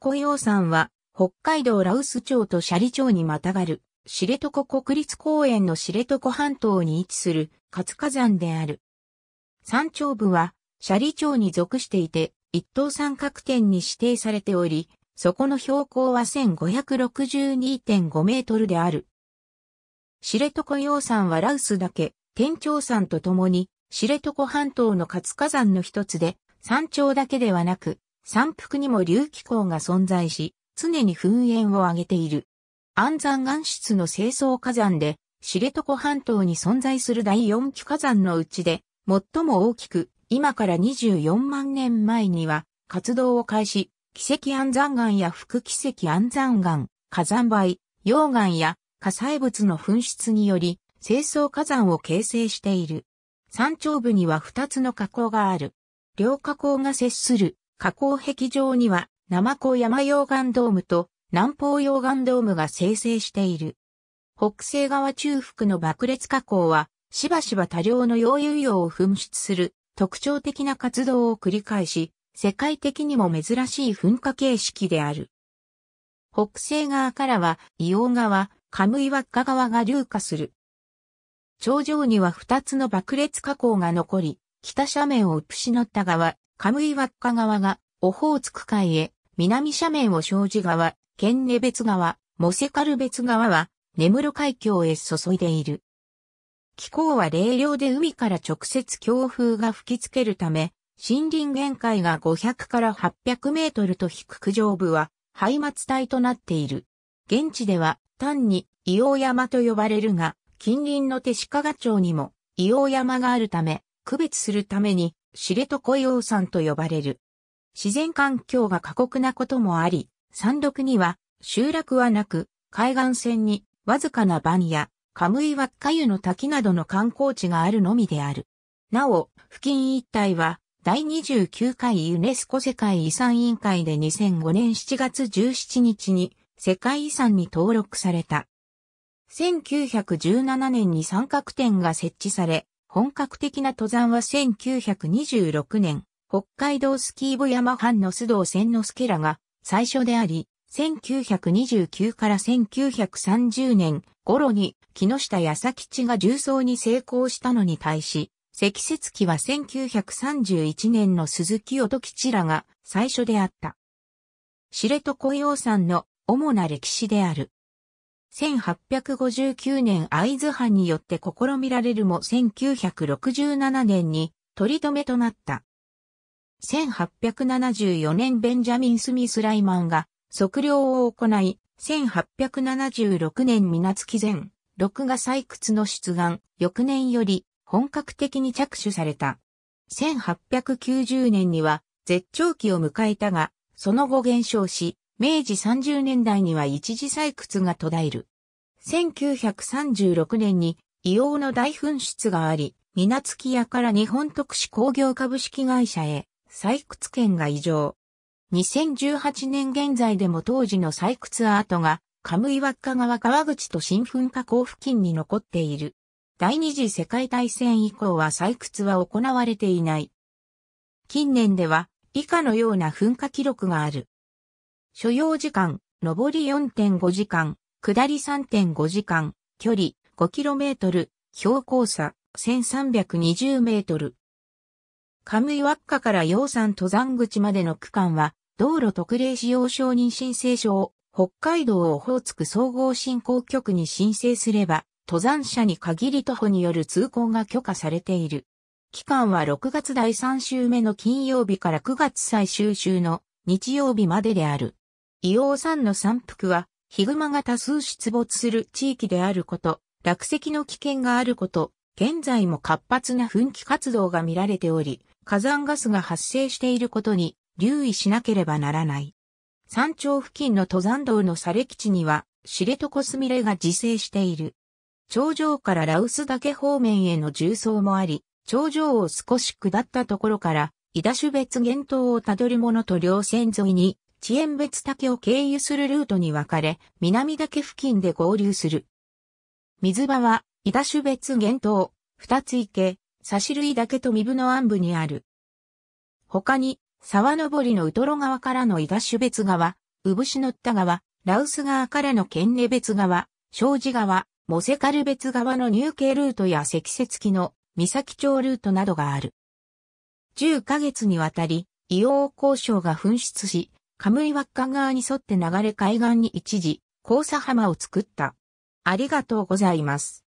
床洋山は、北海道ラウス町と斜里町にまたがる、知床国立公園の知床半島に位置する活火山である。山頂部は、斜里町に属していて、一等三角点に指定されており、そこの標高は1562.5メートルである。知床洋山はラウスだけ、天頂山とともに、知床半島の活火山の一つで、山頂だけではなく、山腹にも隆起口が存在し、常に噴煙を上げている。安山岩質の清掃火山で、知床半島に存在する第四期火山のうちで、最も大きく、今から24万年前には、活動を開始、奇跡安山岩や副奇跡安山岩、火山灰、溶岩や火災物の噴出により、清掃火山を形成している。山頂部には2つの火口がある。両火口が接する加工壁上には、マコ山溶岩ドームと南方溶岩ドームが生成している。北西側中腹の爆裂火口は、しばしば多量の溶融溶を噴出する特徴的な活動を繰り返し、世界的にも珍しい噴火形式である。北西側からは、硫黄川、カムイワッカ川が流下する。頂上には2つの爆裂火口が残り、北斜面をウっしのった側、カムイワッカ川が、オホーツク海へ、南斜面を生じ川、県根別川、モセカル別川は、根室海峡へ注いでいる。気候は冷涼で海から直接強風が吹きつけるため、森林限界が500から800メートルと低く上部は、廃末帯となっている。現地では、単に、硫黄山と呼ばれるが、近隣の手鹿賀町にも、硫黄山があるため、区別するために、知床洋山と呼ばれる。自然環境が過酷なこともあり、山麓には集落はなく、海岸線にわずかな番や、カムイワッカユの滝などの観光地があるのみである。なお、付近一帯は、第29回ユネスコ世界遺産委員会で2005年7月17日に世界遺産に登録された。1917年に三角点が設置され、本格的な登山は1926年、北海道スキー部山藩の須藤千之助らが最初であり、1929から1930年頃に木下矢崎地が重装に成功したのに対し、積雪期は1931年の鈴木音吉らが最初であった。知床洋山の主な歴史である。1859年イズ藩によって試みられるも1967年に取り留めとなった。1874年ベンジャミン・スミス・ライマンが測量を行い、1876年水月前、録画採掘の出願、翌年より本格的に着手された。1890年には絶頂期を迎えたが、その後減少し、明治30年代には一時採掘が途絶える。1936年に硫黄の大噴出があり、港月屋から日本特殊工業株式会社へ採掘権が移譲。2018年現在でも当時の採掘アートが、カムイワッカ川川口と新噴火口付近に残っている。第二次世界大戦以降は採掘は行われていない。近年では以下のような噴火記録がある。所要時間、上り4.5時間、下り3.5時間、距離 5km、標高差1320メートル。カムイワッカから洋山登山口までの区間は、道路特例使用承認申請書を北海道オホーツク総合振興局に申請すれば、登山者に限り徒歩による通行が許可されている。期間は6月第3週目の金曜日から9月最終週の日曜日までである。硫黄山の山腹は、ヒグマが多数出没する地域であること、落石の危険があること、現在も活発な噴気活動が見られており、火山ガスが発生していることに留意しなければならない。山頂付近の登山道の砂礫地には、知床スミレが自生している。頂上からラウス岳方面への重層もあり、頂上を少し下ったところから、伊田種別源島をたどるものと両線沿いに、地縁別竹を経由するルートに分かれ、南岳付近で合流する。水場は、伊田種別源頭、二つ池、差し類岳と身分の暗部にある。他に、沢登りのウトロ川からの伊田種別川、産しのった川、ラウス川からの県根別川、障子川、モセカル別川の入径ルートや積雪期の三崎町ルートなどがある。10ヶ月にわたり、硫黄交渉が噴出し、カムイワッカ川に沿って流れ海岸に一時、交差浜を作った。ありがとうございます。